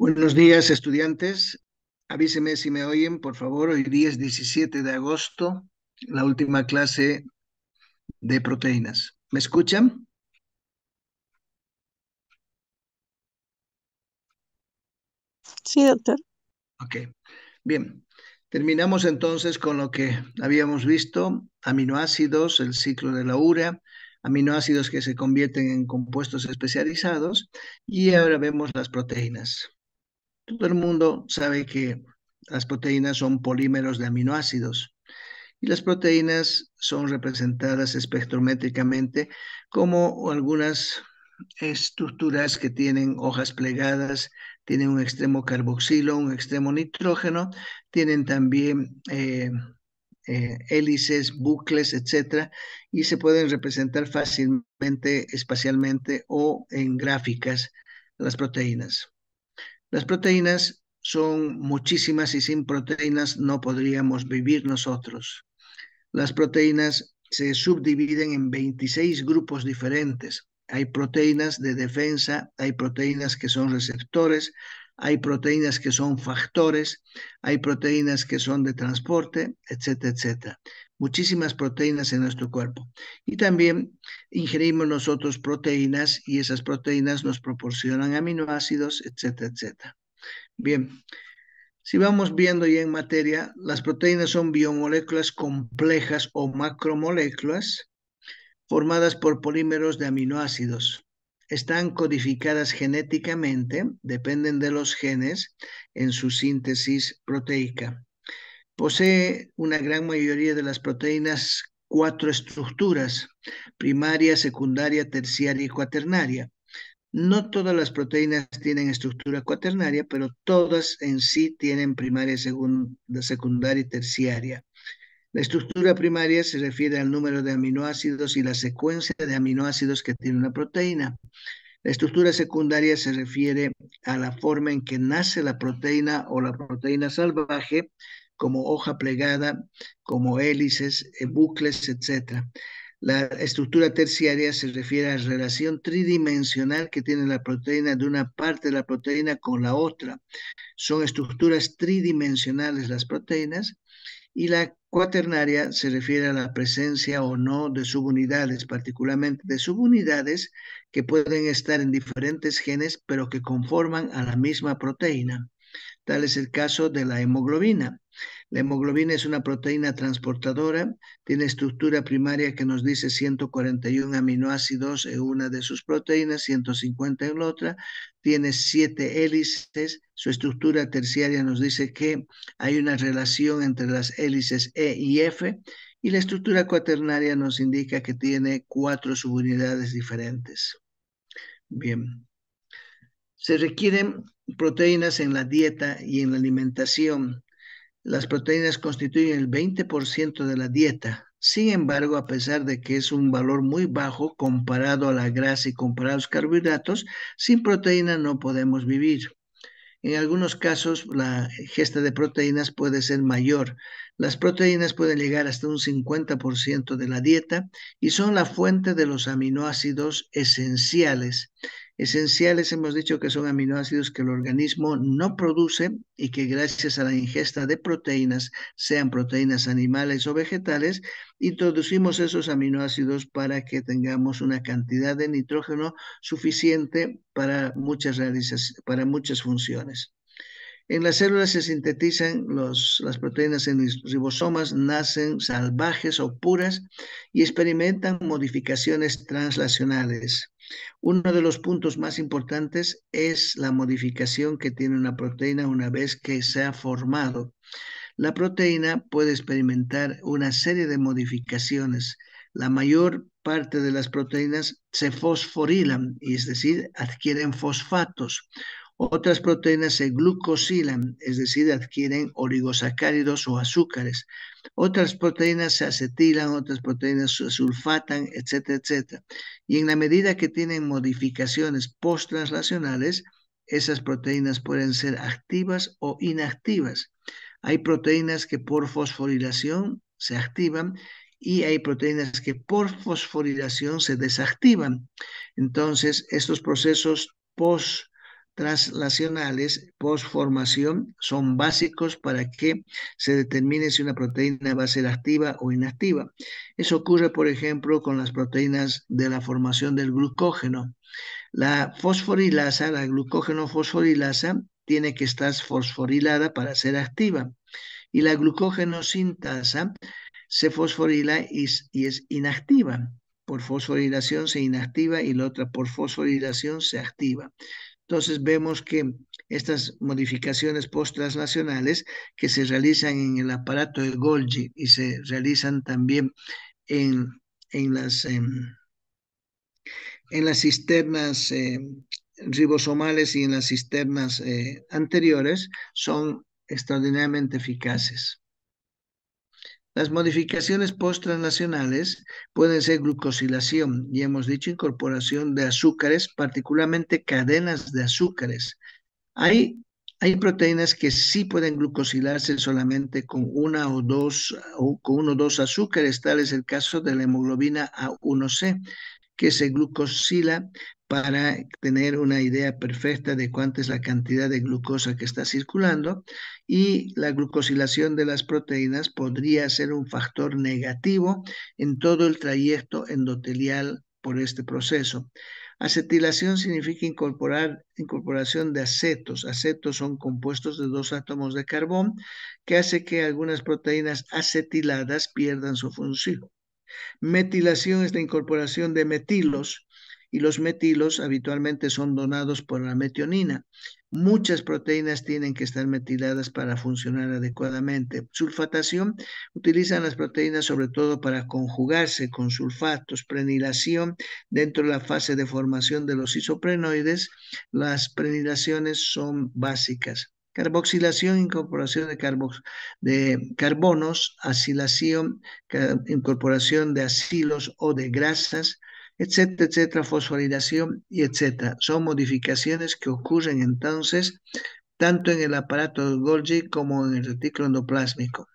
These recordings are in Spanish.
Buenos días, estudiantes. Avísenme si me oyen, por favor. Hoy día es 17 de agosto, la última clase de proteínas. ¿Me escuchan? Sí, doctor. Ok, bien. Terminamos entonces con lo que habíamos visto, aminoácidos, el ciclo de la URA, aminoácidos que se convierten en compuestos especializados y ahora vemos las proteínas. Todo el mundo sabe que las proteínas son polímeros de aminoácidos y las proteínas son representadas espectrométricamente como algunas estructuras que tienen hojas plegadas, tienen un extremo carboxilo, un extremo nitrógeno, tienen también eh, eh, hélices, bucles, etcétera, y se pueden representar fácilmente, espacialmente o en gráficas las proteínas. Las proteínas son muchísimas y sin proteínas no podríamos vivir nosotros. Las proteínas se subdividen en 26 grupos diferentes. Hay proteínas de defensa, hay proteínas que son receptores, hay proteínas que son factores, hay proteínas que son de transporte, etcétera, etcétera muchísimas proteínas en nuestro cuerpo. Y también ingerimos nosotros proteínas y esas proteínas nos proporcionan aminoácidos, etcétera, etcétera. Bien, si vamos viendo ya en materia, las proteínas son biomoléculas complejas o macromoléculas formadas por polímeros de aminoácidos. Están codificadas genéticamente, dependen de los genes en su síntesis proteica. Posee una gran mayoría de las proteínas cuatro estructuras, primaria, secundaria, terciaria y cuaternaria. No todas las proteínas tienen estructura cuaternaria, pero todas en sí tienen primaria, secundaria y terciaria. La estructura primaria se refiere al número de aminoácidos y la secuencia de aminoácidos que tiene una proteína. La estructura secundaria se refiere a la forma en que nace la proteína o la proteína salvaje como hoja plegada, como hélices, eh, bucles, etc. La estructura terciaria se refiere a la relación tridimensional que tiene la proteína de una parte de la proteína con la otra. Son estructuras tridimensionales las proteínas. Y la cuaternaria se refiere a la presencia o no de subunidades, particularmente de subunidades que pueden estar en diferentes genes, pero que conforman a la misma proteína. Tal es el caso de la hemoglobina. La hemoglobina es una proteína transportadora, tiene estructura primaria que nos dice 141 aminoácidos en una de sus proteínas, 150 en la otra, tiene siete hélices, su estructura terciaria nos dice que hay una relación entre las hélices E y F, y la estructura cuaternaria nos indica que tiene cuatro subunidades diferentes. Bien. Se requieren proteínas en la dieta y en la alimentación las proteínas constituyen el 20% de la dieta. Sin embargo, a pesar de que es un valor muy bajo comparado a la grasa y comparado a los carbohidratos, sin proteína no podemos vivir. En algunos casos, la gesta de proteínas puede ser mayor. Las proteínas pueden llegar hasta un 50% de la dieta y son la fuente de los aminoácidos esenciales Esenciales hemos dicho que son aminoácidos que el organismo no produce y que gracias a la ingesta de proteínas, sean proteínas animales o vegetales, introducimos esos aminoácidos para que tengamos una cantidad de nitrógeno suficiente para muchas, para muchas funciones. En las células se sintetizan las proteínas en los ribosomas, nacen salvajes o puras y experimentan modificaciones translacionales. Uno de los puntos más importantes es la modificación que tiene una proteína una vez que se ha formado. La proteína puede experimentar una serie de modificaciones. La mayor parte de las proteínas se fosforilan, es decir, adquieren fosfatos otras proteínas se glucosilan, es decir, adquieren oligosacáridos o azúcares. Otras proteínas se acetilan, otras proteínas se sulfatan, etcétera, etcétera. Y en la medida que tienen modificaciones post-translacionales, esas proteínas pueden ser activas o inactivas. Hay proteínas que por fosforilación se activan y hay proteínas que por fosforilación se desactivan. Entonces, estos procesos post translacionales post-formación son básicos para que se determine si una proteína va a ser activa o inactiva. Eso ocurre, por ejemplo, con las proteínas de la formación del glucógeno. La fosforilasa, la glucógeno fosforilasa, tiene que estar fosforilada para ser activa. Y la glucógeno sintasa se fosforila y es inactiva por fosforilación se inactiva y la otra por fosforilación se activa. Entonces vemos que estas modificaciones post-translacionales que se realizan en el aparato de Golgi y se realizan también en, las, em, en, las cisternas em, ribosomales y en las cisternas eh, anteriores son extraordinariamente eficaces. Las modificaciones post pueden ser glucosilación, y hemos dicho incorporación de azúcares, particularmente cadenas de azúcares. Hay, hay proteínas que sí pueden glucosilarse solamente con una o dos o con uno o dos azúcares, tal es el caso de la hemoglobina A1C, que se glucosila para tener una idea perfecta de cuánta es la cantidad de glucosa que está circulando y la glucosilación de las proteínas podría ser un factor negativo en todo el trayecto endotelial por este proceso. Acetilación significa incorporar, incorporación de acetos. Acetos son compuestos de dos átomos de carbón que hace que algunas proteínas acetiladas pierdan su función. Metilación es la incorporación de metilos y los metilos habitualmente son donados por la metionina. Muchas proteínas tienen que estar metiladas para funcionar adecuadamente. Sulfatación utilizan las proteínas sobre todo para conjugarse con sulfatos. Prenilación dentro de la fase de formación de los isoprenoides, las prenilaciones son básicas. Carboxilación, incorporación de, carbonos, acilación, incorporación de acilos o de grasas, etcétera, etcétera, fosforilación y etcétera. Son modificaciones que ocurren entonces tanto en el aparato Golgi como en el retículo endoplásmico.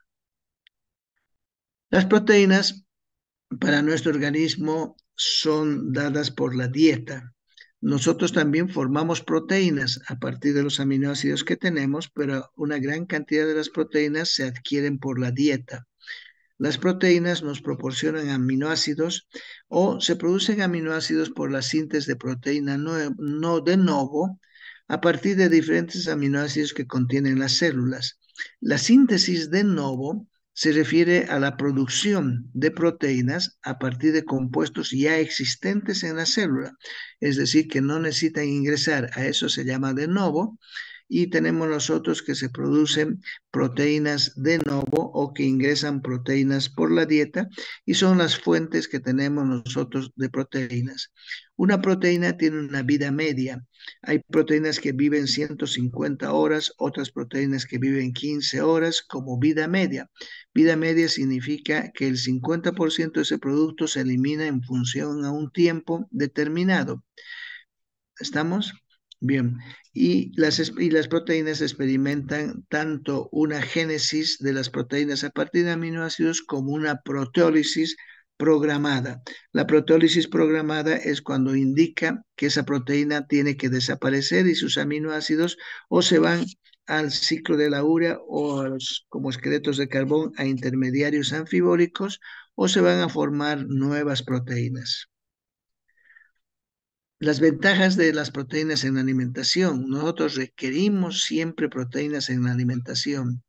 Las proteínas para nuestro organismo son dadas por la dieta. Nosotros también formamos proteínas a partir de los aminoácidos que tenemos, pero una gran cantidad de las proteínas se adquieren por la dieta. Las proteínas nos proporcionan aminoácidos o se producen aminoácidos por la síntesis de proteína no, de novo a partir de diferentes aminoácidos que contienen las células. La síntesis de novo se refiere a la producción de proteínas a partir de compuestos ya existentes en la célula, es decir, que no necesitan ingresar, a eso se llama de novo, y tenemos nosotros que se producen proteínas de novo o que ingresan proteínas por la dieta y son las fuentes que tenemos nosotros de proteínas. Una proteína tiene una vida media. Hay proteínas que viven 150 horas, otras proteínas que viven 15 horas como vida media. Vida media significa que el 50% de ese producto se elimina en función a un tiempo determinado. ¿Estamos? Bien, y las, proteínas experimentan tanto una génesis de las proteínas a partir de aminoácidos como una proteólisis programada. La proteólisis programada es cuando indica que esa proteína tiene que desaparecer y sus aminoácidos o se van al ciclo de la urea o a como esqueletos de carbón a intermediarios anfibólicos o se van a formar nuevas proteínas las ventajas de las proteínas en la alimentación. Nosotros requerimos siempre proteínas en la alimentación.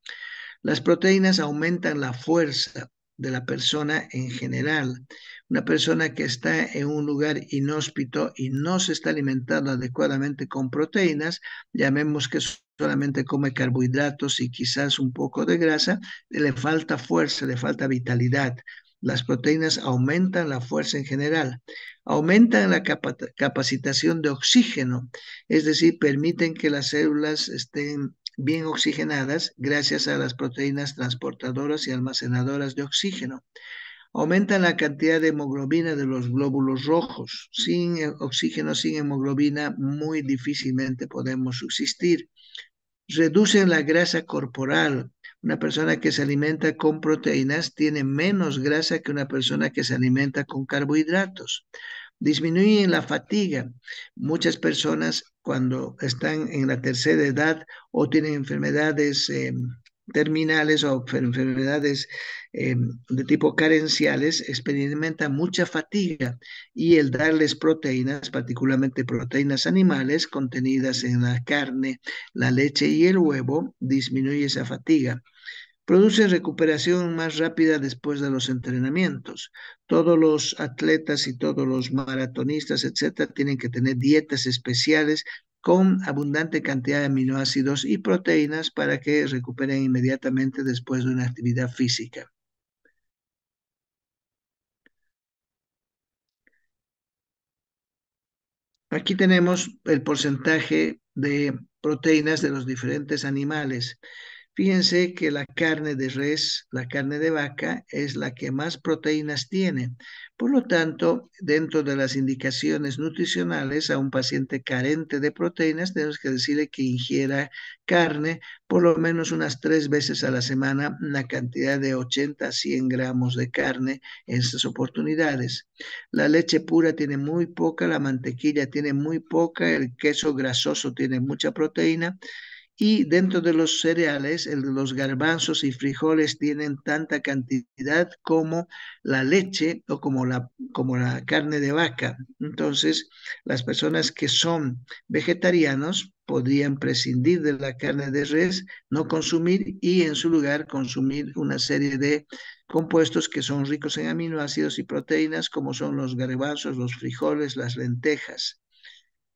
Las proteínas aumentan la fuerza de la persona en general. Una persona que está en un lugar inhóspito y no se está alimentando adecuadamente con proteínas, llamemos que solamente come carbohidratos y quizás un poco de grasa, le falta fuerza, le falta vitalidad. Las proteínas aumentan la fuerza en general aumentan la capacitación de oxígeno, es decir, permiten que las células estén bien oxigenadas gracias a las proteínas transportadoras y almacenadoras de oxígeno. Aumentan la cantidad de hemoglobina de los glóbulos rojos. Sin e, oxígeno, sin hemoglobina, muy difícilmente podemos subsistir. Reducen la grasa corporal, una persona que se alimenta con proteínas tiene menos grasa que una persona que se alimenta con carbohidratos. Disminuyen la fatiga. Muchas personas cuando están en la tercera edad o tienen enfermedades eh, terminales o enfermedades Em, de tipo carenciales experimentan mucha fatiga y el darles proteínas, particularmente proteínas animales contenidas en la carne, la leche y el huevo, disminuye esa fatiga. Produce recuperación más rápida después de los entrenamientos. Todos los atletas y todos los maratonistas, etcétera, tienen que tener dietas especiales con abundante cantidad de aminoácidos y proteínas para que recuperen inmediatamente después de una actividad física. Aquí tenemos el porcentaje de proteínas de los diferentes animales. Fíjense que la carne de res, la carne de vaca, es la que más proteínas tiene. Por lo tanto, dentro de las indicaciones nutricionales a un paciente carente de proteínas, tenemos que decirle que ingiera carne por lo menos unas tres veces a la semana, una cantidad de 80 a 100 gramos de carne en estas oportunidades. La leche pura tiene muy poca, la mantequilla tiene muy poca, el queso grasoso tiene mucha proteína y dentro de los cereales, los garbanzos y frijoles tienen tanta cantidad como la leche o como la, como la carne de vaca. Entonces, las personas que son vegetarianos podrían prescindir de la carne de res, no consumir y en su lugar consumir una serie de compuestos que son ricos en aminoácidos y proteínas, como son los garbanzos, los frijoles, las lentejas.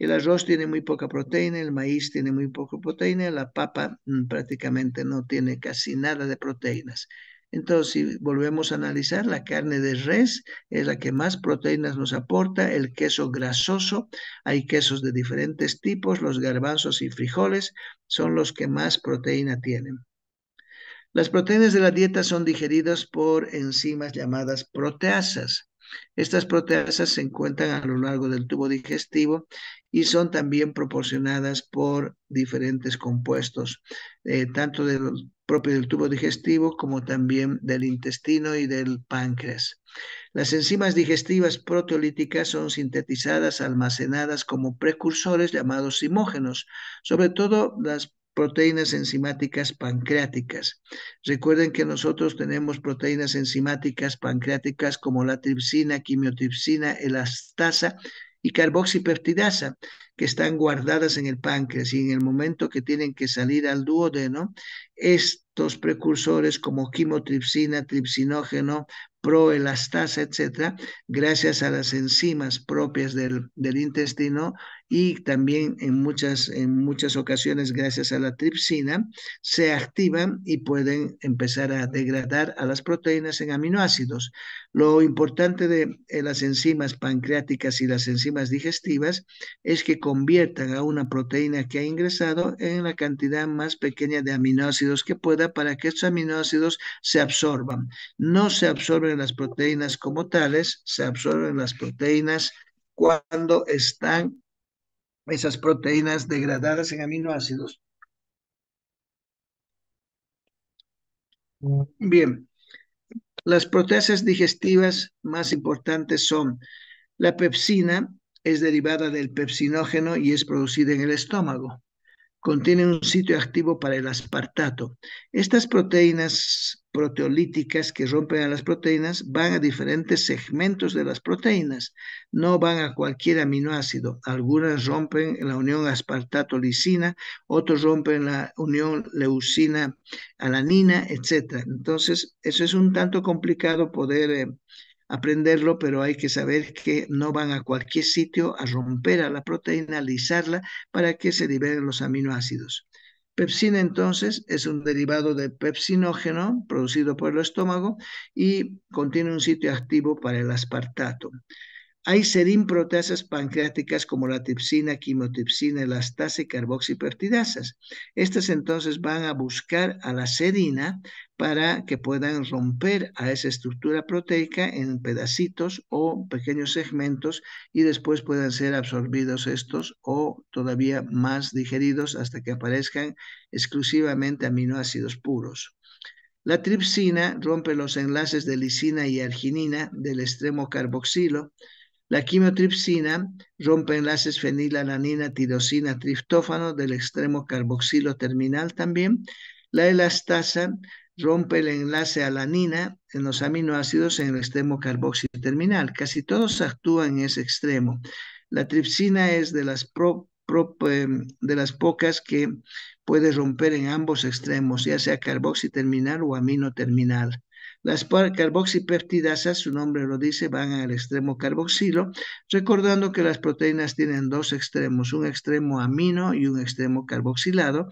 El arroz tiene muy poca proteína, el maíz tiene muy poca proteína, la papa mm, prácticamente no tiene casi nada de proteínas. Entonces, si volvemos a analizar, la carne de res es la que más proteínas nos aporta, el queso grasoso, hay quesos de diferentes tipos, los garbanzos y frijoles son los que más proteína tienen. Las proteínas de la dieta son digeridas por enzimas llamadas proteasas. Estas proteasas se encuentran a lo largo del tubo digestivo y son también proporcionadas por diferentes compuestos, eh, tanto del propio del tubo digestivo como también del intestino y del páncreas. Las enzimas digestivas proteolíticas son sintetizadas, almacenadas como precursores llamados simógenos, sobre todo las proteínas enzimáticas pancreáticas. Recuerden que nosotros tenemos proteínas enzimáticas pancreáticas como la tripsina, quimiotripsina, elastasa y carboxipertidasa que están guardadas en el páncreas y en el momento que tienen que salir al duodeno, estos precursores como quimotripsina, tripsinógeno, proelastasa, etcétera, gracias a las enzimas propias del intestino, y también en muchas, en muchas ocasiones, gracias a la tripsina, se activan y pueden empezar a degradar a las proteínas en aminoácidos. Lo importante de eh, las enzimas pancreáticas y las enzimas digestivas es que conviertan a una proteína que ha ingresado en la cantidad más pequeña de aminoácidos que pueda para que estos aminoácidos se absorban. No se absorben las proteínas como tales, se absorben las proteínas cuando están esas proteínas degradadas en aminoácidos. Bien, las proteasas digestivas más importantes son la pepsina, es derivada del pepsinógeno y es producida en el estómago contienen un sitio activo para el aspartato. Estas proteínas proteolíticas que rompen a las proteínas van a diferentes segmentos de las proteínas, no van a cualquier aminoácido. Algunas rompen la unión aspartato-lisina, otros rompen la unión leucina-alanina, etc. Entonces, eso es un tanto complicado poder... Eh, aprenderlo, pero hay que saber que no van a cualquier sitio a romper a la proteína, a para que se liberen los aminoácidos. Pepsina entonces es un derivado de pepsinógeno producido por el estómago y contiene un sitio activo para el aspartato. Hay proteasas pancreáticas como la tipsina, quimotipsina, elastase, y carboxipertidasas. Estas entonces van a buscar a la serina para que puedan romper a esa estructura proteica en pedacitos o pequeños segmentos y después puedan ser absorbidos estos o todavía más digeridos hasta que aparezcan exclusivamente aminoácidos puros. La tripsina rompe los enlaces de lisina y arginina del extremo carboxilo la quimiotripsina rompe enlaces fenilalanina, tirosina, triptófano del extremo carboxilo terminal también. La elastasa rompe el enlace alanina en los aminoácidos en el extremo carboxilo terminal. Casi todos actúan en ese extremo. La tripsina es de las, em, pocas que puede romper en ambos extremos, ya sea terminal o amino terminal. Las carboxipeptidasas, su nombre lo dice, van al extremo carboxilo, recordando que las proteínas tienen dos extremos, un extremo amino y un extremo carboxilado.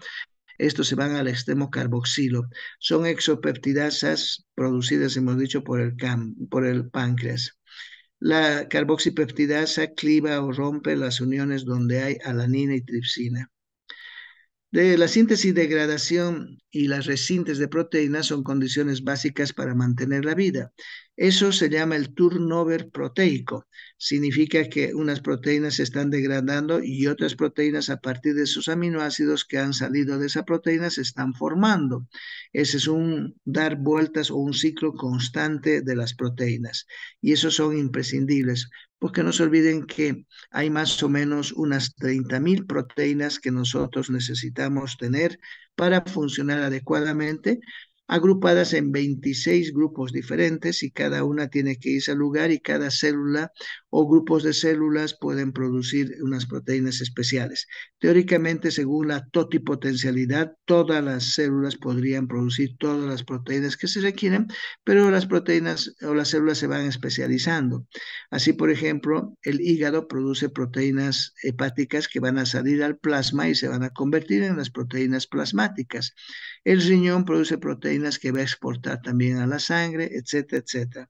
Estos se van al extremo carboxilo. Son exopeptidasas producidas, hemos dicho, por el, por el páncreas. La carboxipeptidasa cliva o rompe las uniones donde hay alanina y tripsina. Eh, la síntesis, degradación y las resíntesis de proteínas son condiciones básicas para mantener la vida. Eso se llama el turnover proteico. Significa que unas proteínas se están degradando y otras proteínas a partir de esos aminoácidos que han salido de esa proteína se están formando. Ese es un dar vueltas o un ciclo constante de las proteínas. Y esos son imprescindibles, porque no se olviden que hay más o menos unas 30.000 proteínas que nosotros necesitamos tener para funcionar adecuadamente agrupadas en 26 grupos diferentes y cada una tiene que irse al lugar y cada célula o grupos de células pueden producir unas proteínas especiales. Teóricamente, según la totipotencialidad, todas las células podrían producir todas las proteínas que se requieren, pero las proteínas o las células se van especializando. Así, por ejemplo, el hígado produce proteínas hepáticas que van a salir al plasma y se van a convertir en las proteínas plasmáticas. El riñón produce proteínas que va a exportar también a la sangre, etcétera, etcétera.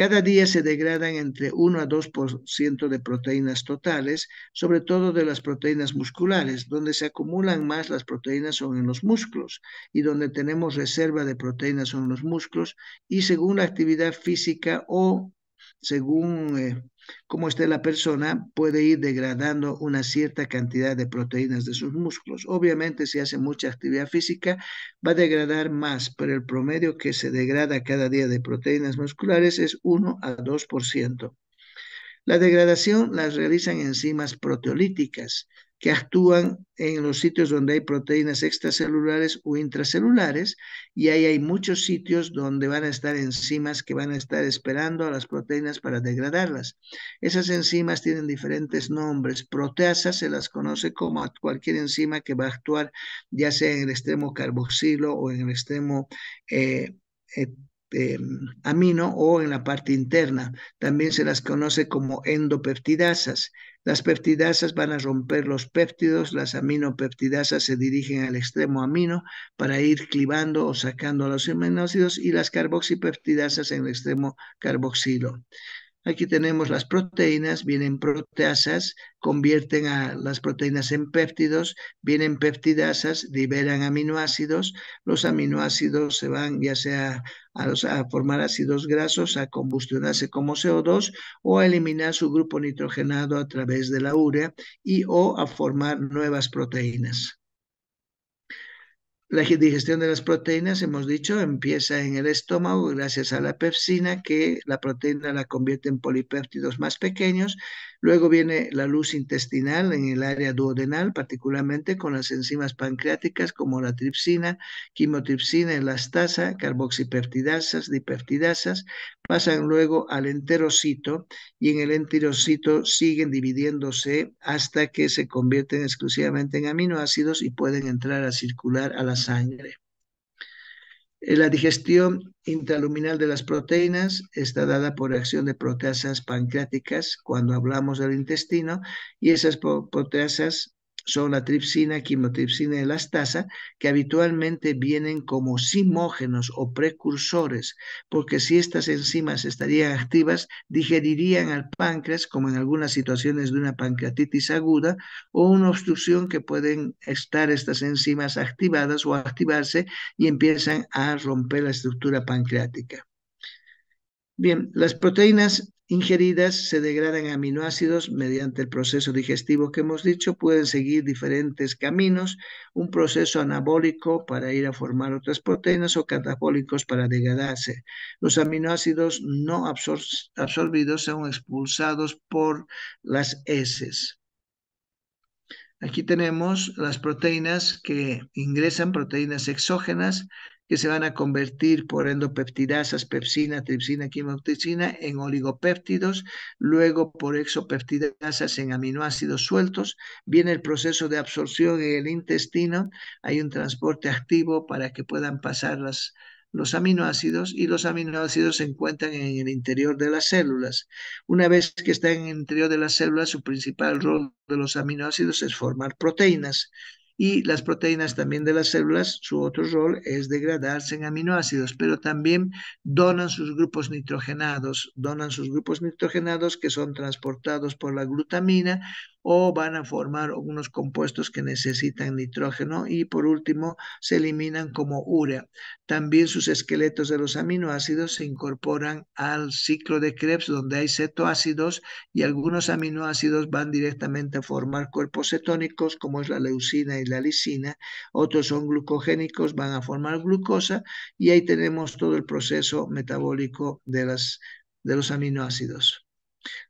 Cada día se degradan entre 1 a 2% de proteínas totales, sobre todo de las proteínas musculares. Donde se acumulan más las proteínas son en los músculos y donde tenemos reserva de proteínas son los músculos y según la actividad física o según eh, como esté la persona, puede ir degradando una cierta cantidad de proteínas de sus músculos. Obviamente, si hace mucha actividad física, va a degradar más, pero el promedio que se degrada cada día de proteínas musculares es 1 a 2%. La degradación la realizan enzimas proteolíticas que actúan en los sitios donde hay proteínas extracelulares o intracelulares, y ahí hay muchos sitios donde van a estar enzimas que van a estar esperando a las proteínas para degradarlas. Esas enzimas tienen diferentes nombres. Proteasas se las conoce como cualquier enzima que va a actuar ya sea en el extremo carboxilo o en el extremo... Eh, eh, eh, amino o en la parte interna. También se las conoce como endopeptidasas. Las peptidasas van a romper los péptidos, las aminopeptidasas se dirigen al extremo amino para ir clivando o sacando los aminoácidos y las carboxipeptidasas en el extremo carboxilo. Aquí tenemos las proteínas, vienen proteasas, convierten a las proteínas en péptidos, vienen peptidasas, liberan aminoácidos, los aminoácidos se van ya sea a, formar ácidos grasos, a combustionarse como CO2 o a eliminar su grupo nitrogenado a través de la urea y o a formar nuevas proteínas. La digestión de las proteínas, hemos dicho, empieza en el estómago gracias a la pepsina, que la proteína la convierte en polipéptidos más pequeños. Luego viene la luz intestinal en el área duodenal, particularmente con las enzimas pancreáticas como la tripsina, quimotripsina, elastasa, carboxipeptidasas, dipertidasas. Pasan luego al enterocito y en el enterocito siguen dividiéndose hasta que se convierten exclusivamente en aminoácidos y pueden entrar a circular a la sangre. Eh, la digestión intraluminal de las proteínas está dada por acción de proteasas pancreáticas cuando hablamos del intestino y esas proteasas son la tripsina, quimotripsina y la elastasa, que habitualmente vienen como simógenos o precursores, porque si estas enzimas estarían activas, digerirían al páncreas, como en algunas situaciones de una pancreatitis aguda, o una obstrucción que pueden estar estas enzimas activadas o activarse y empiezan a romper la estructura pancreática. Bien, las proteínas ingeridas se degradan aminoácidos mediante el proceso digestivo que hemos dicho, pueden seguir diferentes caminos, un proceso anabólico para ir a formar otras proteínas o catabólicos para degradarse. Los aminoácidos no absorbidos son expulsados por las heces. Aquí tenemos las proteínas que ingresan, proteínas exógenas, que se van a convertir por endopeptidasas, pepsina, tripsina, quimiotripsina en oligopéptidos, luego por exopeptidasas en aminoácidos sueltos. Viene el proceso de absorción en el intestino, hay un transporte activo para que puedan pasar los aminoácidos y los aminoácidos se encuentran en el interior de las células. Una vez que están en el interior de las células, su principal rol de los aminoácidos es formar proteínas. Y las proteínas también de las células, su otro rol es degradarse en aminoácidos, pero también donan sus grupos nitrogenados, donan sus grupos nitrogenados que son transportados por la glutamina o van a formar unos compuestos que necesitan nitrógeno y por último se eliminan como urea. También sus esqueletos de los aminoácidos se incorporan al ciclo de Krebs donde hay cetoácidos y algunos aminoácidos van directamente a formar cuerpos cetónicos como es la leucina y la lisina, otros son glucogénicos, van a formar glucosa y ahí tenemos todo el proceso metabólico de, de los aminoácidos.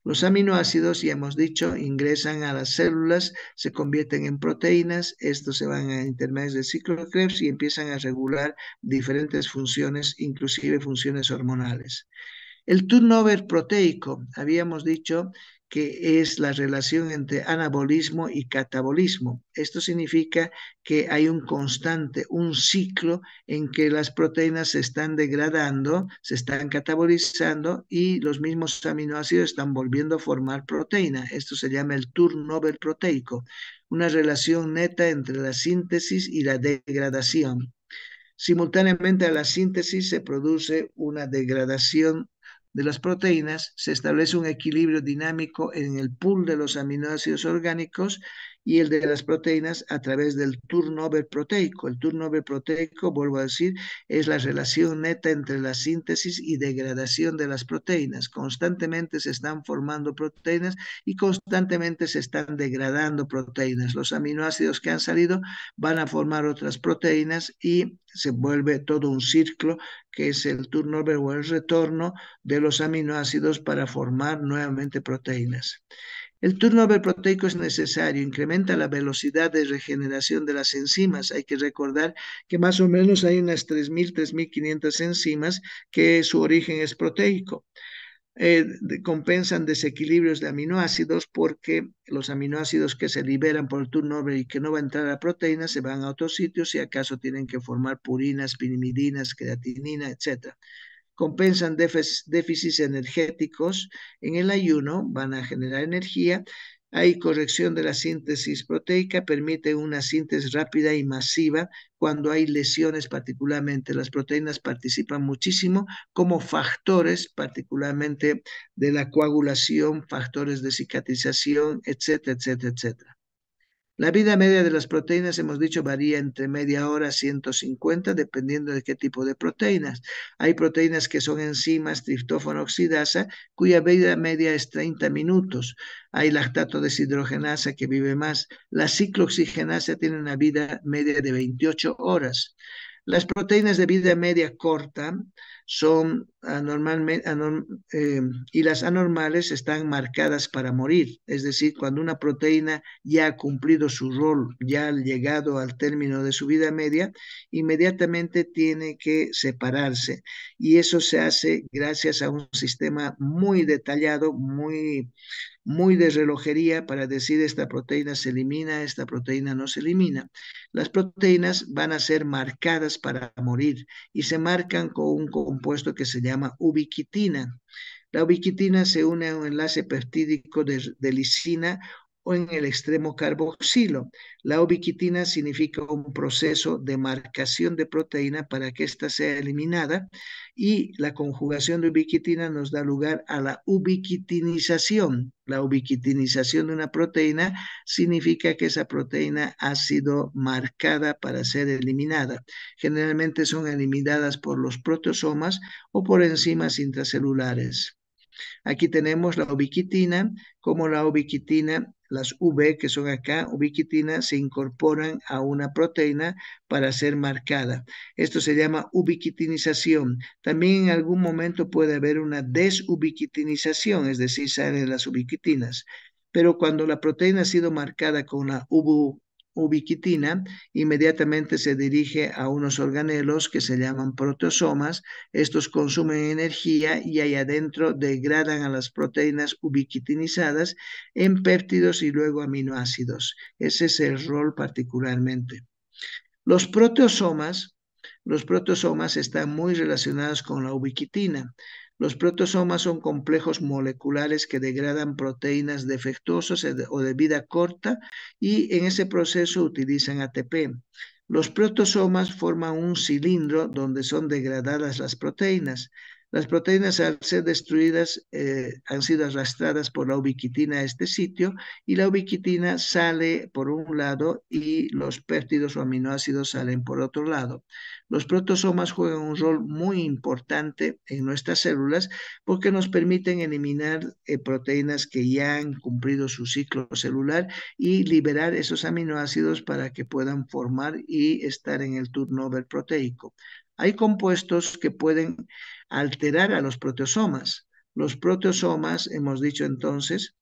Los aminoácidos, ya hemos dicho, ingresan a las células, se convierten en proteínas, estos se van a intermedios del ciclo de Krebs y empiezan a regular diferentes funciones, inclusive funciones hormonales. El turnover proteico, habíamos dicho que es la relación entre anabolismo y catabolismo. Esto significa que hay un constante, un ciclo en que las proteínas se están degradando, se están catabolizando y los mismos aminoácidos están volviendo a formar proteína. Esto se llama el turnover proteico, una relación neta entre la síntesis y la degradación. Simultáneamente a la síntesis se produce una degradación de las proteínas, se establece un equilibrio dinámico en el pool de los aminoácidos orgánicos y el de las proteínas a través del turnover proteico. El turnover proteico, vuelvo a decir, es la relación neta entre la síntesis y degradación de las proteínas. Constantemente se están formando proteínas y constantemente se están degradando proteínas. Los aminoácidos que han salido van a formar otras proteínas y se vuelve todo un círculo que es el turnover o el retorno de los aminoácidos para formar nuevamente proteínas. El turnover proteico es necesario, incrementa la velocidad de regeneración de las enzimas. Hay que recordar que más o menos hay unas 3.000, 3.500 enzimas que su origen es proteico. Eh, compensan desequilibrios de aminoácidos porque los aminoácidos que se liberan por el turnover y que no va a entrar a proteínas se van a otros sitios y acaso tienen que formar purinas, pirimidinas, creatinina, etcétera compensan déficits energéticos en el ayuno, van a generar energía. Hay corrección de la síntesis proteica, permite una síntesis rápida y masiva cuando hay lesiones particularmente. Las proteínas participan muchísimo como factores particularmente de la coagulación, factores de cicatrización, etcétera, etcétera, etcétera. La vida media de las proteínas, hemos dicho, varía entre media hora a 150, dependiendo de qué tipo de proteínas. Hay proteínas que son enzimas triptófano oxidasa, cuya vida media es 30 minutos. Hay lactato deshidrogenasa que vive más. La ciclooxigenasa tiene una vida media de 28 horas. Las proteínas de vida media corta son anormalmente, eh, y las anormales están marcadas para morir, es decir, cuando una proteína ya ha cumplido su rol, ya ha llegado al término de su vida media, inmediatamente tiene que separarse. Y eso se hace gracias a un sistema muy detallado, muy muy de mm. relojería para decir esta proteína se elimina, esta proteína no se elimina. Las proteínas van a ser marcadas para morir y se marcan con un compuesto que se llama ubiquitina. La ubiquitina se une a un enlace peptídico de, de lisina o en el extremo carboxilo. La ubiquitina significa un proceso de marcación de proteína para que ésta sea eliminada y la conjugación de ubiquitina nos da lugar a la ubiquitinización. La ubiquitinización de una proteína significa que esa proteína ha sido marcada para ser eliminada. Generalmente son eliminadas por los protosomas o por enzimas intracelulares. Aquí tenemos la ubiquitina, como la ubiquitina las V que son acá, ubiquitinas se incorporan a una proteína para ser marcada. Esto se llama ubiquitinización. También en algún momento puede haber una desubiquitinización, es decir, salen las ubiquitinas. Pero cuando la proteína ha sido marcada con la ubu, ubiquitina, inmediatamente se dirige a unos organelos que se llaman proteosomas. Estos consumen energía y ahí adentro degradan a las proteínas ubiquitinizadas en péptidos y luego aminoácidos. Ese es el rol particularmente. Los proteosomas, los proteosomas están muy relacionados con la ubiquitina. Los protosomas son complejos moleculares que degradan proteínas defectuosas e o de vida corta y en ese proceso utilizan ATP. Los protosomas forman un cilindro donde son degradadas las proteínas. Las proteínas al ser destruidas eh, han sido arrastradas por la ubiquitina a este sitio y la ubiquitina sale por un lado y los péptidos o aminoácidos salen por otro lado. Los protosomas juegan un rol muy importante en nuestras células porque nos permiten eliminar eh, proteínas que ya han cumplido su ciclo celular y liberar esos aminoácidos para que puedan formar y estar en el turnover proteico. Hay compuestos que pueden alterar a los proteosomas. Los proteosomas, hemos dicho entonces,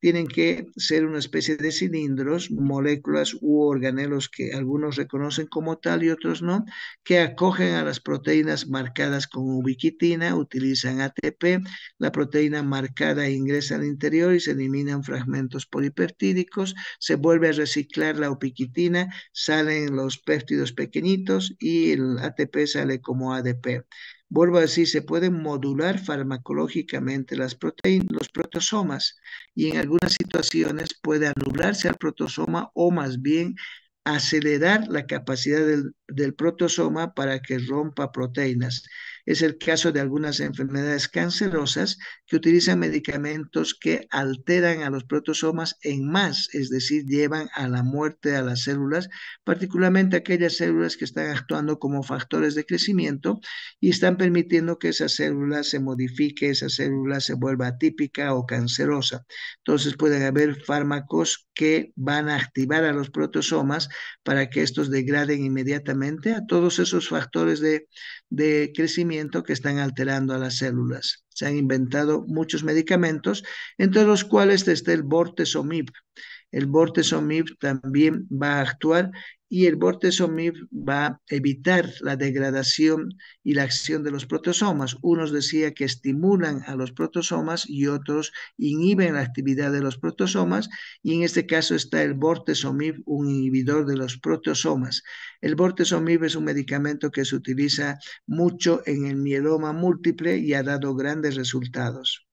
tienen que ser una especie de cilindros, moléculas u organelos que algunos reconocen como tal y otros no, que acogen a las proteínas marcadas con ubiquitina, utilizan ATP, la proteína marcada ingresa al interior y se eliminan fragmentos polipertídicos, se vuelve a reciclar la ubiquitina, salen los péptidos pequeñitos y el ATP sale como ADP. Vuelvo a decir, se pueden modular farmacológicamente las proteínas, los protosomas y en algunas situaciones puede anularse al protosoma o más bien acelerar la capacidad del, protosoma para que rompa proteínas. Es el caso de algunas enfermedades cancerosas que utilizan medicamentos que alteran a los protosomas en más, es decir, llevan a la muerte a las células, particularmente aquellas células que están actuando como factores de crecimiento y están permitiendo que esa célula se modifique, esa célula se vuelva atípica o cancerosa. Entonces pueden haber fármacos que van a activar a los protosomas para que estos degraden inmediatamente a todos esos factores de, de crecimiento que están alterando a las células. Se han inventado muchos medicamentos, entre los cuales está el bortezomib, el bortezomib también va a actuar y el bortezomib va a evitar la degradación y la acción de los protosomas. Unos decía que estimulan a los protosomas y otros inhiben la actividad de los protosomas. y en este caso está el bortezomib, un inhibidor de los protosomas. El bortezomib es un medicamento que se utiliza mucho en el mieloma múltiple y ha dado grandes resultados.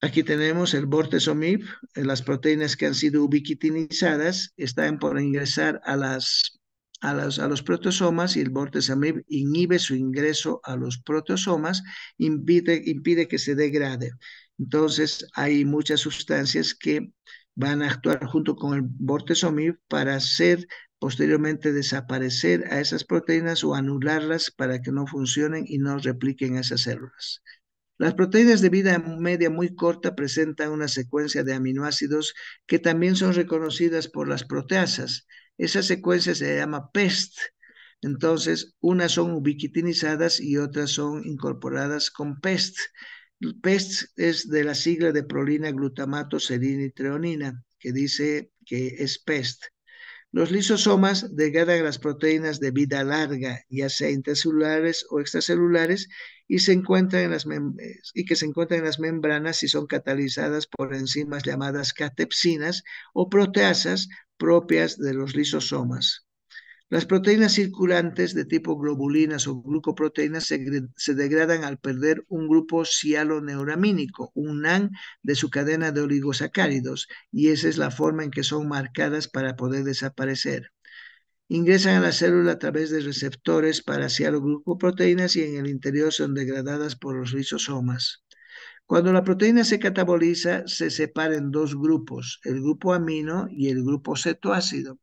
Aquí tenemos el bortezomib, eh, las proteínas que han sido ubiquitinizadas están por ingresar a, los proteosomas y el bortezomib inhibe su ingreso a los proteosomas, impide, que se degrade. Entonces, hay muchas sustancias que van a actuar junto con el bortezomib para hacer posteriormente desaparecer a esas proteínas o anularlas para que no funcionen y no repliquen esas células. Las proteínas de vida media muy corta presentan una secuencia de aminoácidos que también son reconocidas por las proteasas. Esa secuencia se llama PEST. Entonces, unas son ubiquitinizadas y otras son incorporadas con PEST. PEST es de la sigla de prolina, glutamato, serina y treonina, que dice que es PEST. Los lisosomas degradan las proteínas de vida larga, ya sea intracelulares o extracelulares, y, se en las eh, y que se encuentran en las membranas y son catalizadas por enzimas llamadas catepsinas o proteasas propias de los lisosomas. Las proteínas circulantes de tipo globulinas o glucoproteínas se, degradan al perder un grupo cialoneuramínico, un NAN, de su cadena de oligosacáridos, y esa es la forma en que son marcadas para poder desaparecer ingresan a la célula a través de receptores para proteínas y en el interior son degradadas por los rizosomas. Cuando la proteína se cataboliza, se separa en dos grupos, el grupo amino y el grupo cetoácido.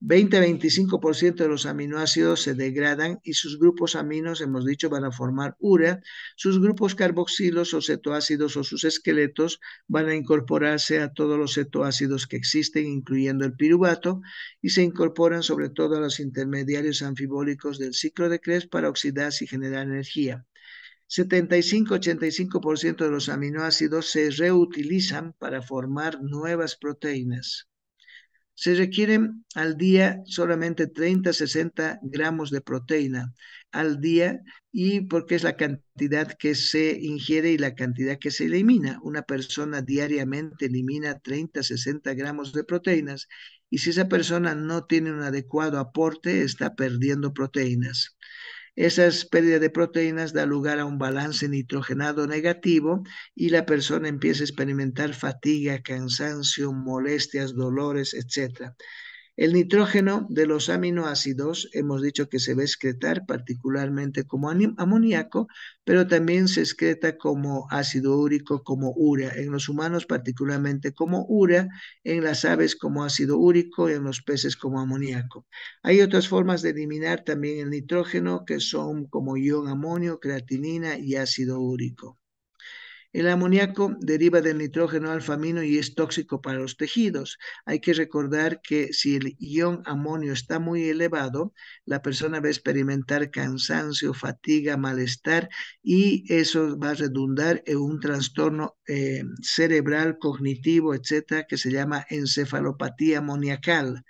20-25% de los aminoácidos se degradan y sus grupos aminos, hemos dicho, van a formar urea. Sus grupos carboxilos o cetoácidos o sus esqueletos van a incorporarse a todos los cetoácidos que existen, incluyendo el piruvato, y se incorporan sobre todo a los intermediarios anfibólicos del ciclo de Krebs para oxidarse y generar energía. 75-85% de los aminoácidos se reutilizan para formar nuevas proteínas se requieren al día solamente 30, 60 gramos de proteína al día y porque es la cantidad que se ingiere y la cantidad que se elimina. Una persona diariamente elimina 30, 60 gramos de proteínas y si esa persona no tiene un adecuado aporte, está perdiendo proteínas. Esas pérdidas de proteínas da lugar a un balance nitrogenado negativo y la persona empieza a experimentar fatiga, cansancio, molestias, dolores, etc. El nitrógeno de los aminoácidos hemos dicho que se va a excretar particularmente como amoníaco, pero también se excreta como ácido úrico, como urea, en los humanos particularmente como ura, en las aves como ácido úrico, y en los peces como amoníaco. Hay otras formas de eliminar también el nitrógeno que son como ion amonio, creatinina y ácido úrico. El amoníaco deriva del nitrógeno alfamino y es tóxico para los tejidos. Hay que recordar que si el ion amonio está muy elevado, la persona va a experimentar cansancio, fatiga, malestar y eso va a redundar en un trastorno eh, cerebral, cognitivo, etcétera, que se llama encefalopatía amoniacal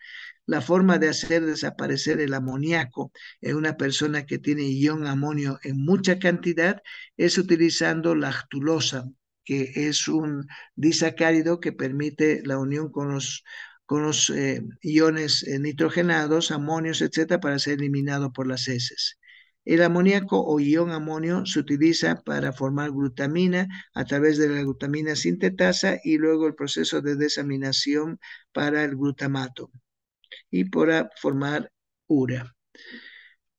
la forma de hacer desaparecer el amoníaco en una persona que tiene ion amonio en mucha cantidad es utilizando lactulosa, que es un disacárido que permite la unión con los eh, iones eh, nitrogenados, amonios, etcétera, para ser eliminado por las heces. El amoníaco o ion amonio se utiliza para formar glutamina a través de la glutamina sintetasa y luego el proceso de desaminación para el glutamato y para formar ura.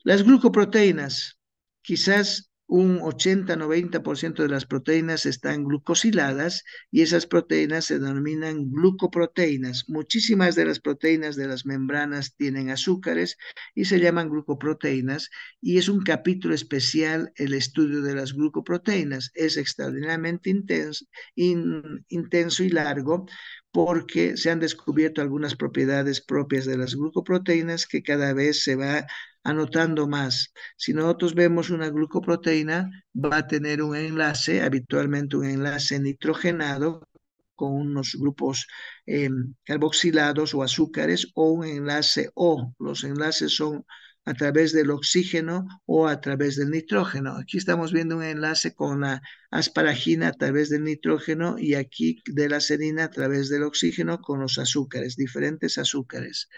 Las glucoproteínas, quizás un 80-90% de las proteínas están glucosiladas y esas proteínas se denominan glucoproteínas. Muchísimas de las proteínas de las membranas tienen azúcares y se llaman glucoproteínas y es un capítulo especial el estudio de las glucoproteínas. Es extraordinariamente intenso, intenso y largo porque se han descubierto algunas propiedades propias de las glucoproteínas que cada vez se va anotando más. Si nosotros vemos una glucoproteína, va a tener un enlace, habitualmente un enlace nitrogenado con unos grupos eh, carboxilados o azúcares o un enlace O. Los enlaces son a través del oxígeno o a través del nitrógeno. Aquí estamos viendo un enlace con la asparagina a través del nitrógeno y aquí de la serina a través del oxígeno con los azúcares, diferentes azúcares.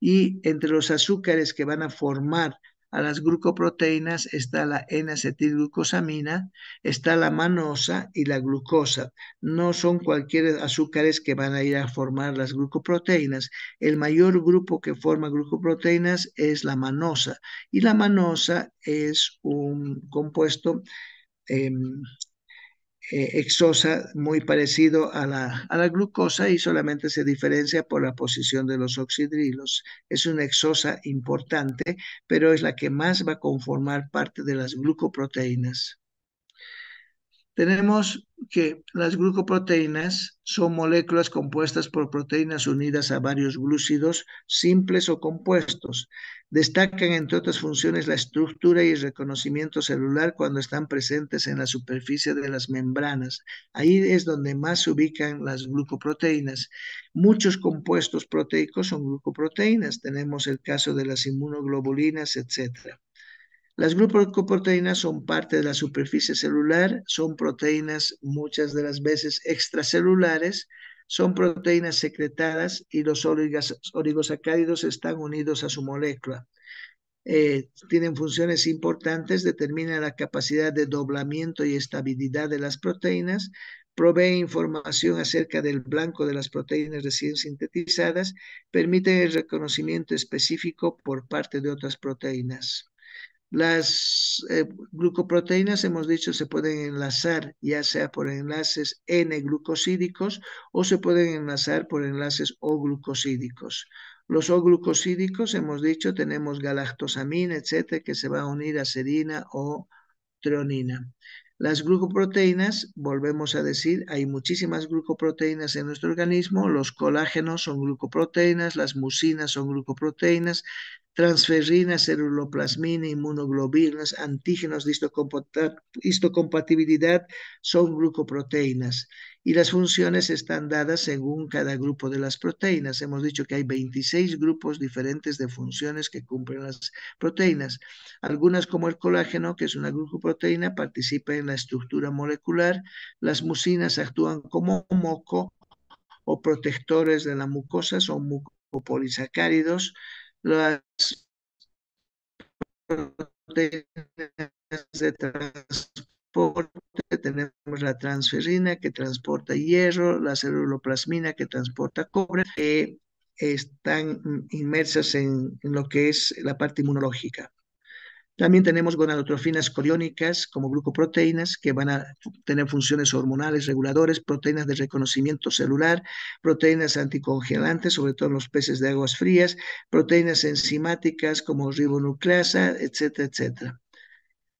Y entre los azúcares que van a formar a las glucoproteínas está la N-acetilglucosamina, está la manosa y la glucosa. No son cualquier azúcares que van a ir a formar las glucoproteínas. El mayor grupo que forma glucoproteínas es la manosa y la manosa es un compuesto em, eh, exosa muy parecido a la, a la, glucosa y solamente se diferencia por la posición de los oxidrilos. Es una exosa importante, pero es la que más va a conformar parte de las glucoproteínas tenemos que las glucoproteínas son moléculas compuestas por proteínas unidas a varios glúcidos simples o compuestos. Destacan, entre otras funciones, la estructura y el reconocimiento celular cuando están presentes en la superficie de las membranas. Ahí es donde más se ubican las glucoproteínas. Muchos compuestos proteicos son glucoproteínas. Tenemos el caso de las inmunoglobulinas, etcétera. Las glucoproteínas son parte de la superficie celular, son proteínas muchas de las veces extracelulares, son proteínas secretadas y los oligosacáridos están unidos a su molécula. Eh, tienen funciones importantes, determinan la capacidad de doblamiento y estabilidad de las proteínas, proveen información acerca del blanco de las proteínas recién sintetizadas, permiten el reconocimiento específico por parte de otras proteínas. Las eh, glucoproteínas, hemos dicho, se pueden enlazar ya sea por enlaces N-glucosídicos o se pueden enlazar por enlaces O-glucosídicos. Los O-glucosídicos, hemos dicho, tenemos galactosamina, etcétera, que se va a unir a serina o tronina. Las glucoproteínas, volvemos a decir, hay muchísimas glucoproteínas en nuestro organismo, los colágenos son glucoproteínas, las mucinas son glucoproteínas, transferrinas, ceruloplasmina, inmunoglobulinas, antígenos de histocompatibilidad son glucoproteínas y las funciones están dadas según cada grupo de las proteínas. Hemos dicho que hay 26 grupos diferentes de funciones que cumplen las proteínas. Algunas como el colágeno, que es una glucoproteína, participa en la estructura molecular. Las mucinas actúan como moco o protectores de la mucosa, son mucopolisacáridos las de transporte, tenemos la transferrina que transporta hierro, la celuloplasmina que transporta cobre, que están inmersas en lo que es la parte inmunológica. También tenemos gonadotrofinas coriónicas como glucoproteínas que van a tener funciones hormonales reguladoras, proteínas de reconocimiento celular, proteínas anticongelantes, sobre todo en los peces de aguas frías, proteínas enzimáticas como ribonucleasa, etcétera, etcétera.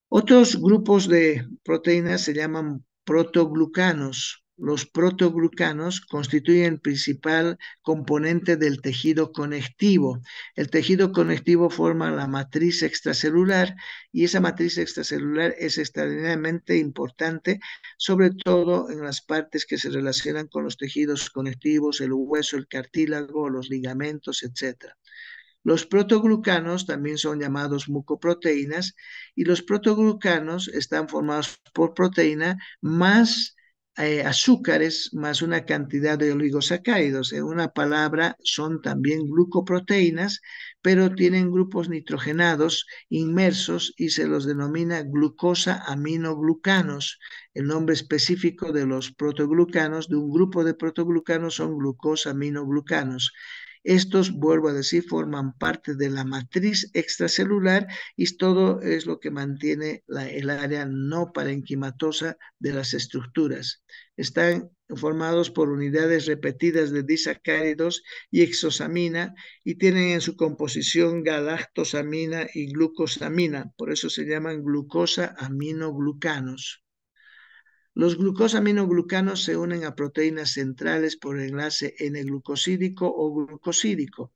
Otros grupos de proteínas se llaman protoglucanos, los protoglucanos constituyen el principal componente del tejido conectivo. El tejido conectivo forma la matriz extracelular y esa matriz extracelular es extraordinariamente importante, sobre todo en las partes que se relacionan con los tejidos conectivos, el hueso, el cartílago, los ligamentos, etc. Los protoglucanos también son llamados mucoproteínas y los protoglucanos están formados por proteína más eh, azúcares más una cantidad de oligosacáridos. En una palabra, son también glucoproteínas, pero tienen grupos nitrogenados inmersos y se los denomina glucosa aminoglucanos. El nombre específico de los protoglucanos, de un grupo de protoglucanos, son glucosa aminoglucanos. Estos, vuelvo a decir, forman parte de la matriz extracelular y todo es lo que mantiene el área no parenquimatosa de las estructuras. Están formados por unidades repetidas de disacáridos y exosamina y tienen en su composición galactosamina y glucosamina, por eso se llaman glucosa aminoglucanos. Los glucosaminoglucanos se unen a proteínas centrales por enlace N-glucosídico o glucosídico.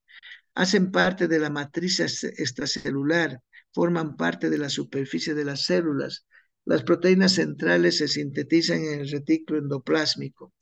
Hacen parte de la matriz extracelular, forman parte de la superficie de las células. Las proteínas centrales se sintetizan en el retículo endoplásmico.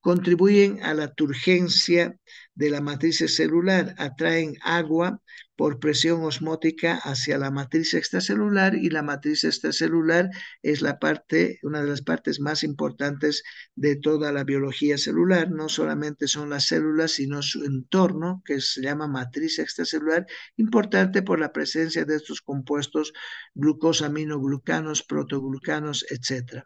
Contribuyen a la turgencia de la matriz celular, atraen agua, por presión osmótica hacia la matriz extracelular y la matriz extracelular es la parte, una de las partes más importantes de toda la biología celular. No solamente son las células, sino su entorno, que se llama matriz extracelular, importante por la presencia de estos compuestos glucosaminoglucanos, protoglucanos, etc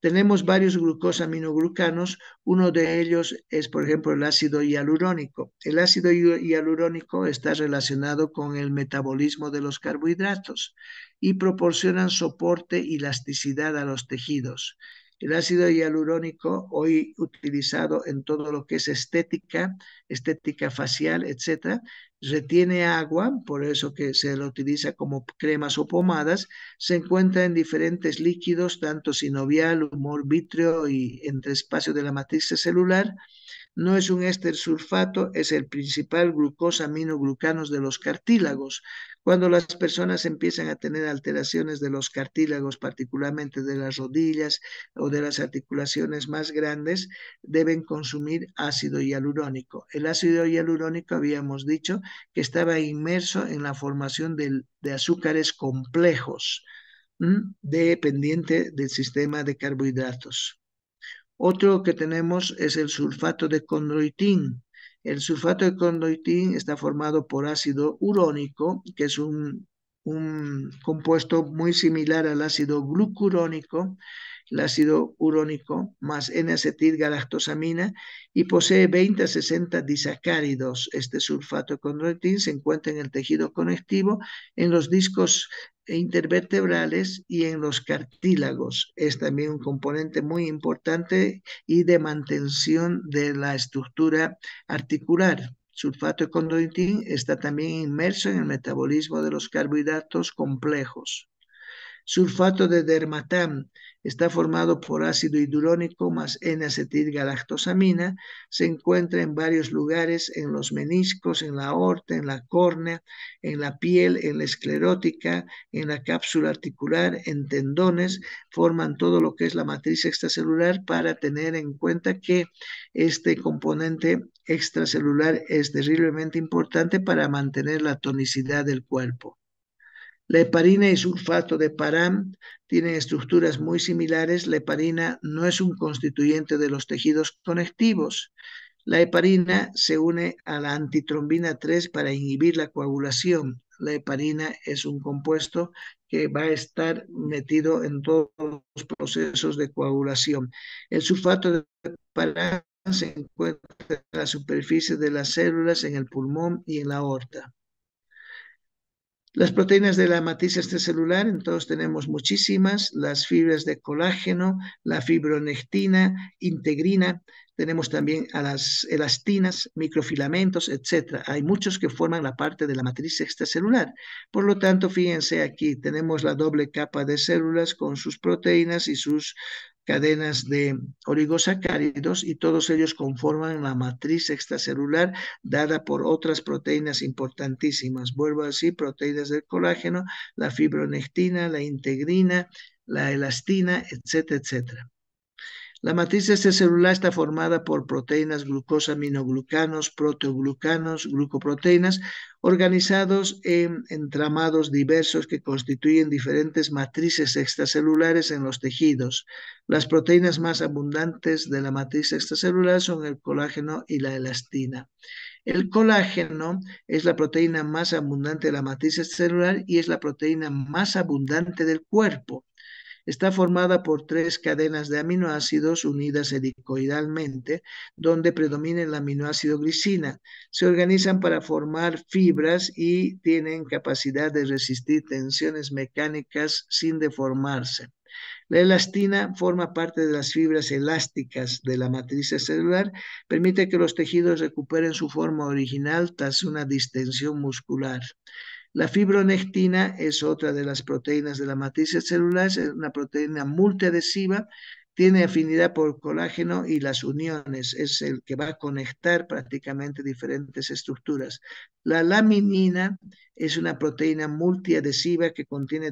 tenemos varios glucosaminoglucanos. Uno de ellos es, por ejemplo, el ácido hialurónico. El ácido hialurónico está relacionado con el metabolismo de los carbohidratos y proporcionan soporte y elasticidad a los tejidos. El ácido hialurónico, hoy utilizado en todo lo que es estética, estética facial, etcétera, retiene agua, por eso que se lo utiliza como cremas o pomadas, se encuentra en diferentes líquidos, tanto sinovial, humor vítreo y entre espacios de la matriz celular, no es un éster sulfato, es el principal glucosa glucosaminoglucanos de los cartílagos. Cuando las personas empiezan a tener alteraciones de los cartílagos, particularmente de las rodillas o de las articulaciones más grandes, deben consumir ácido hialurónico. El ácido hialurónico, habíamos dicho, que estaba inmerso en la formación de, de azúcares complejos, dependiente del sistema de carbohidratos. Otro que tenemos es el sulfato de condroitín. El sulfato de condroitín está formado por ácido urónico, que es un, un compuesto muy similar al ácido glucurónico, el ácido urónico más N-acetilgalactosamina y posee 20 a 60 disacáridos. Este sulfato de se encuentra en el tejido conectivo, en los discos intervertebrales y en los cartílagos. Es también un componente muy importante y de mantención de la estructura articular. Sulfato de condroitin está también inmerso en el metabolismo de los carbohidratos complejos. Sulfato de dermatán Está formado por ácido hidrónico más N-acetilgalactosamina. Se encuentra en varios lugares, en los meniscos, en la aorta, en la córnea, en la piel, en la esclerótica, en la cápsula articular, en tendones. Forman todo lo que es la matriz extracelular para tener en cuenta que este componente extracelular es terriblemente importante para mantener la tonicidad del cuerpo. La heparina y sulfato de param tienen estructuras muy similares. La heparina no es un constituyente de los tejidos conectivos. La heparina se une a la antitrombina 3 para inhibir la coagulación. La heparina es un compuesto que va a estar metido en todos los procesos de coagulación. El sulfato de param se encuentra en la superficie de las células, en el pulmón y en la aorta. Las proteínas de la matriz extracelular, entonces tenemos muchísimas, las fibras de colágeno, la fibronectina, integrina, tenemos también a las elastinas, microfilamentos, etc. Hay muchos que forman la parte de la matriz extracelular. Por lo tanto, fíjense aquí, tenemos la doble capa de células con sus proteínas y sus cadenas de oligosacáridos y todos ellos conforman la matriz extracelular dada por otras proteínas importantísimas. Vuelvo a decir, proteínas del colágeno, la fibronectina, la integrina, la elastina, etcétera, etcétera. La matriz extracelular este está formada por proteínas, glucosaminoglucanos, proteoglucanos, glucoproteínas, organizados en entramados diversos que constituyen diferentes matrices extracelulares en los tejidos. Las proteínas más abundantes de la matriz extracelular son el colágeno y la elastina. El colágeno es la proteína más abundante de la matriz extracelular y es la proteína más abundante del cuerpo. Está formada por tres cadenas de aminoácidos unidas helicoidalmente, donde predomina el aminoácido glicina. Se organizan para formar fibras y tienen capacidad de resistir tensiones mecánicas sin deformarse. La elastina forma parte de las fibras elásticas de la matriz celular, permite que los tejidos recuperen su forma original tras una distensión muscular. La fibronectina es otra de las proteínas de la matriz celular, es una proteína multiadhesiva, tiene afinidad por colágeno y las uniones, es el que va a conectar prácticamente diferentes estructuras. La laminina es una proteína multiadhesiva que contiene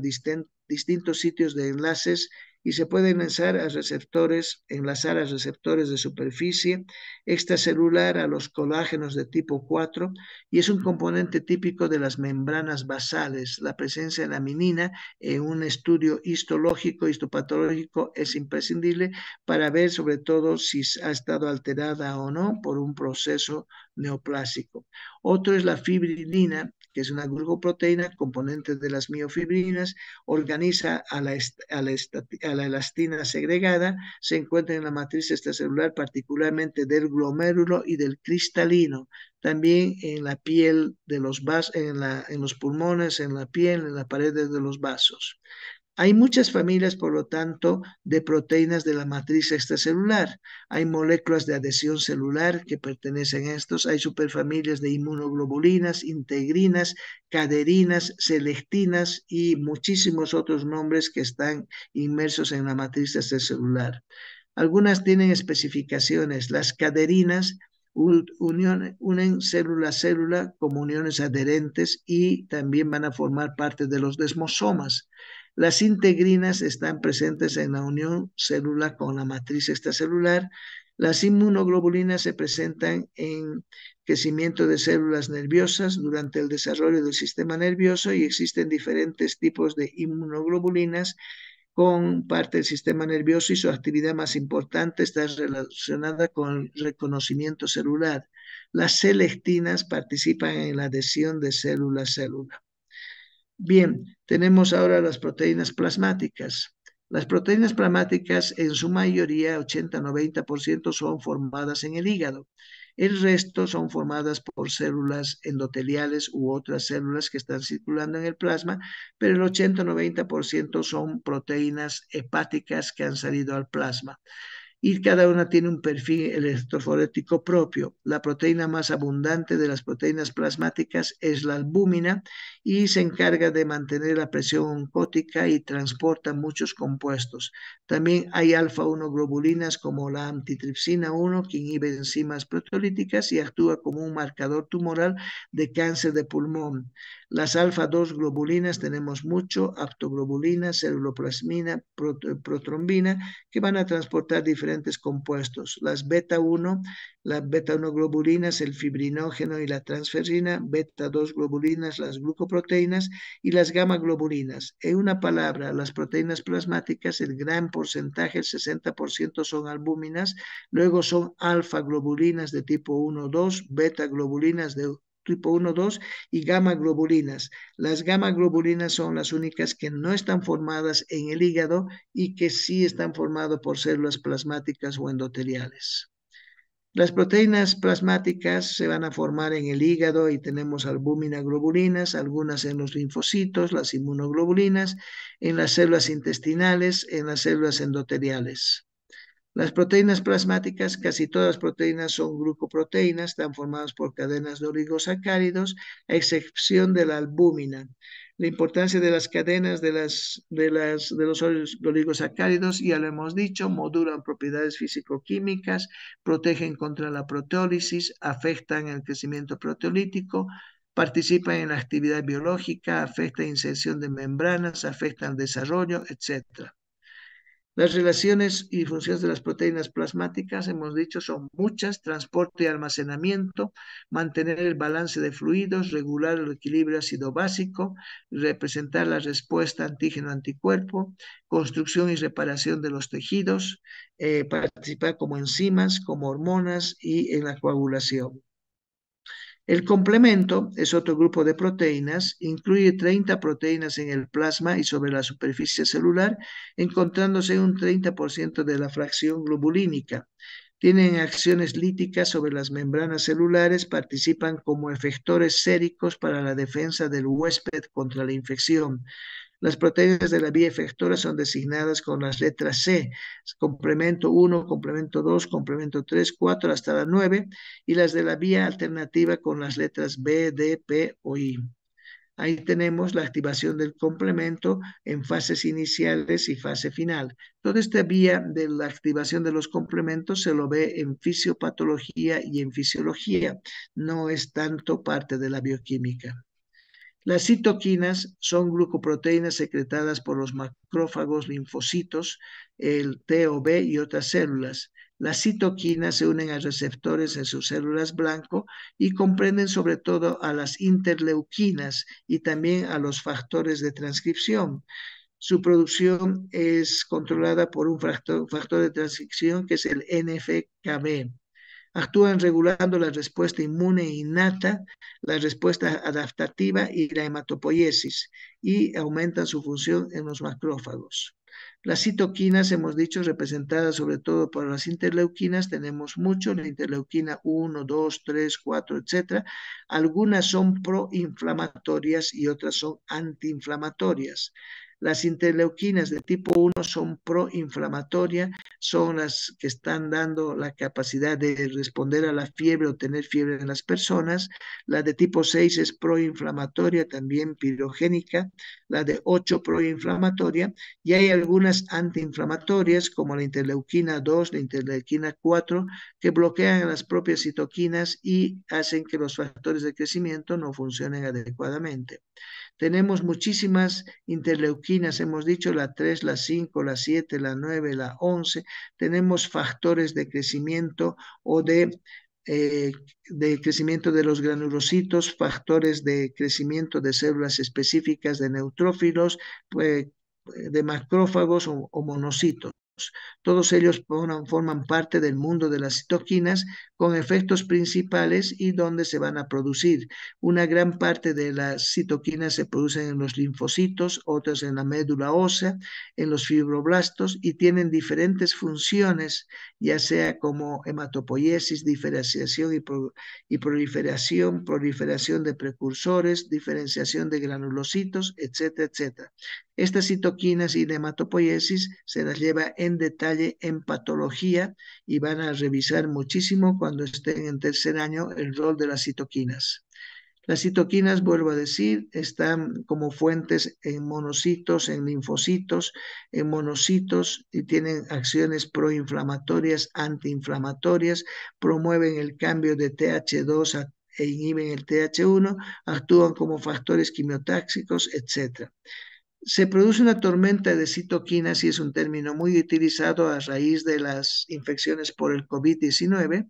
distintos sitios de enlaces y se pueden enlazar a receptores, enlazar a receptores de superficie extracelular a los colágenos de tipo 4 y es un componente típico de las membranas basales. La presencia de la minina en un estudio histológico, histopatológico es imprescindible para ver sobre todo si ha estado alterada o no por un proceso neoplásico. Otro es la fibrilina, que es una glucoproteína, componente de las miofibrinas, organiza a la, a la, elastina segregada, se encuentra en la matriz extracelular, particularmente del glomérulo y del cristalino, también en la piel de los vasos, en, en los pulmones, en la piel, en la paredes de los vasos. Hay muchas familias, por lo tanto, de proteínas de la matriz extracelular. Hay moléculas de adhesión celular que pertenecen a estos. Hay superfamilias de inmunoglobulinas, integrinas, caderinas, selectinas y muchísimos otros nombres que están inmersos en la matriz extracelular. Algunas tienen especificaciones. Las caderinas unen célula a célula como uniones adherentes y también van a formar parte de los desmosomas. Las integrinas están presentes en la unión célula con la matriz extracelular. Las inmunoglobulinas se presentan en crecimiento de células nerviosas durante el desarrollo del sistema nervioso y existen diferentes tipos de inmunoglobulinas con parte del sistema nervioso y su actividad más importante está relacionada con el reconocimiento celular. Las selectinas participan en la adhesión de célula a célula. Bien, tenemos ahora las proteínas plasmáticas. Las proteínas plasmáticas en su mayoría, 80-90%, son formadas en el hígado. El resto son formadas por células endoteliales u otras células que están circulando en el plasma, pero el 80-90% son proteínas hepáticas que han salido al plasma y cada una tiene un perfil electroforético propio. La proteína más abundante de las proteínas plasmáticas es la albúmina y se encarga de mantener la presión oncótica y transporta muchos compuestos. También hay alfa-1 globulinas como la antitripsina 1 que inhibe enzimas proteolíticas y actúa como un marcador tumoral de cáncer de pulmón. Las alfa-2 globulinas tenemos mucho, aptoglobulina, celuloplasmina, protrombina, que van a transportar diferentes compuestos. Las beta-1, las beta-1 globulinas, el fibrinógeno y la transferrina, beta-2 globulinas, las glucoproteínas y las gamma globulinas. En una palabra, las proteínas plasmáticas, el gran porcentaje, el 60% son albúminas, luego son alfa-globulinas de tipo 1-2, beta-globulinas de tipo 1, 2 y gamma globulinas. Las gamma globulinas son las únicas que no están formadas en el hígado y que sí están formadas por células plasmáticas o endoteliales. Las proteínas plasmáticas se van a formar en el hígado y tenemos albúmina globulinas, algunas en los linfocitos, las inmunoglobulinas, en las células intestinales, en las células endoteliales. Las proteínas plasmáticas, casi todas las proteínas son glucoproteínas, están formadas por cadenas de oligosacáridos, a excepción de la albúmina. La importancia de las cadenas de, las, de, de los oligosacáridos, ya lo hemos dicho, modulan propiedades físico-químicas, protegen contra la proteólisis, afectan el crecimiento proteolítico, participan en la actividad biológica, afectan inserción de membranas, afectan el desarrollo, etc. Las relaciones y funciones de las proteínas plasmáticas, hemos dicho, son muchas, transporte y almacenamiento, mantener el balance de fluidos, regular el equilibrio ácido básico, representar la respuesta antígeno-anticuerpo, construcción y reparación de los tejidos, eh, participar como enzimas, como hormonas y en la coagulación. El complemento es otro grupo de proteínas, incluye 30 proteínas en el plasma y sobre la superficie celular, encontrándose un 30% de la fracción globulínica. Tienen acciones líticas sobre las membranas celulares, participan como efectores séricos para la defensa del huésped contra la infección. Las proteínas de la vía efectora son designadas con las letras C, complemento 1, complemento 2, complemento 3, 4 hasta la 9, y las de la vía alternativa con las letras B, D, P o I. Ahí tenemos la activación del complemento en fases iniciales y fase final. Toda esta vía de la activación de los complementos se lo ve en fisiopatología y en fisiología. No es tanto parte de la bioquímica. Las citoquinas son glucoproteínas secretadas por los macrófagos, linfocitos, el TOB y otras células. Las citoquinas se unen a receptores en sus células blanco y comprenden sobre todo a las interleuquinas y también a los factores de transcripción. Su producción es controlada por un factor, de transcripción que es el NFKB actúan regulando la respuesta inmune innata, la respuesta adaptativa y la hematopoiesis, y aumentan su función en los macrófagos. Las citoquinas, hemos dicho, representadas sobre todo por las interleuquinas, tenemos mucho, la interleuquina 1, 2, 3, 4, etc. Algunas son proinflamatorias y otras son antiinflamatorias. Las interleuquinas de tipo 1 son proinflamatorias, son las que están dando la capacidad de responder a la fiebre o tener fiebre en las personas. La de tipo 6 es proinflamatoria, también pirogénica. La de 8 proinflamatoria. Y hay algunas antiinflamatorias como la interleuquina 2, la interleuquina 4, que bloquean las propias citoquinas y hacen que los factores de crecimiento no funcionen adecuadamente. Tenemos muchísimas interleuquinas hemos dicho la 3, la 5, la 7, la 9, la 11, tenemos factores de crecimiento o de, eh, de crecimiento de los granulocitos, factores de crecimiento de células específicas de neutrófilos, eh, de macrófagos o, monocitos. Todos ellos forman, forman, parte del mundo de las citoquinas, con efectos principales y dónde se van a producir. Una gran parte de las citoquinas se producen en los linfocitos, otras en la médula ósea, en los fibroblastos y tienen diferentes funciones, ya sea como hematopoiesis, diferenciación y, proliferación, proliferación de precursores, diferenciación de granulocitos, etcétera, etcétera. Estas citoquinas y hematopoiesis se las lleva en detalle en patología y van a revisar muchísimo cuando cuando estén en tercer año, el rol de las citoquinas. Las citoquinas, vuelvo a decir, están como fuentes en monocitos, en linfocitos, en monocitos y tienen acciones proinflamatorias, antiinflamatorias, promueven el cambio de TH2 e inhiben el TH1, actúan como factores quimiotáxicos, etc. Se produce una tormenta de citoquinas y es un término muy utilizado a raíz de las infecciones por el COVID-19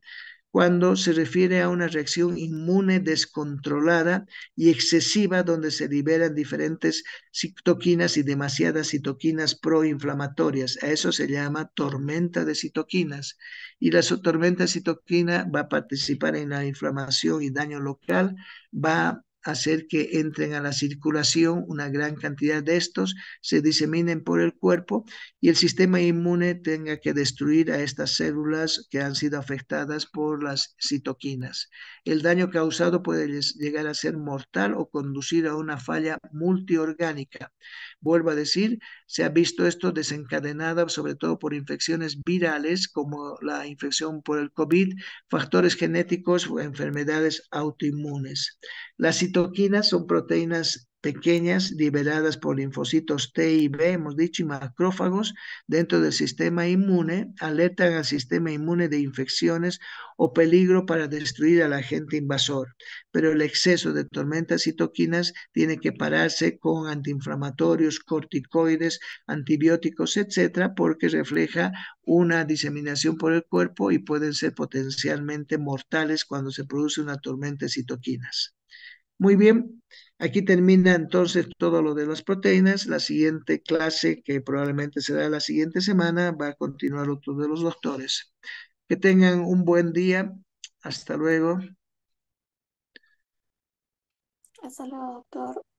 cuando se refiere a una reacción inmune descontrolada y excesiva donde se liberan diferentes citoquinas y demasiadas citoquinas proinflamatorias. A eso se llama tormenta de citoquinas. Y la tormenta citoquina va a participar en la inflamación y daño local, va hacer que entren a la circulación una gran cantidad de estos, se diseminen por el cuerpo y el sistema inmune tenga que destruir a estas células que han sido afectadas por las citoquinas. El daño causado puede llegar a ser mortal o conducir a una falla multiorgánica. Vuelvo a decir, se ha visto esto desencadenada sobre todo por infecciones virales como la infección por el COVID, factores genéticos o enfermedades autoinmunes. Las citoquinas son proteínas pequeñas liberadas por linfocitos T y B, hemos dicho, y macrófagos dentro del sistema inmune, alertan al sistema inmune de infecciones o peligro para destruir al agente invasor. Pero el exceso de tormentas citoquinas tiene que pararse con antiinflamatorios, corticoides, antibióticos, etcétera, porque refleja una diseminación por el cuerpo y pueden ser potencialmente mortales cuando se produce una tormenta de citoquinas. Muy bien, Aquí termina entonces todo lo de las proteínas. La siguiente clase, que probablemente será la siguiente semana, va a continuar otro de los doctores. Que tengan un buen día. Hasta luego. Hasta luego, doctor.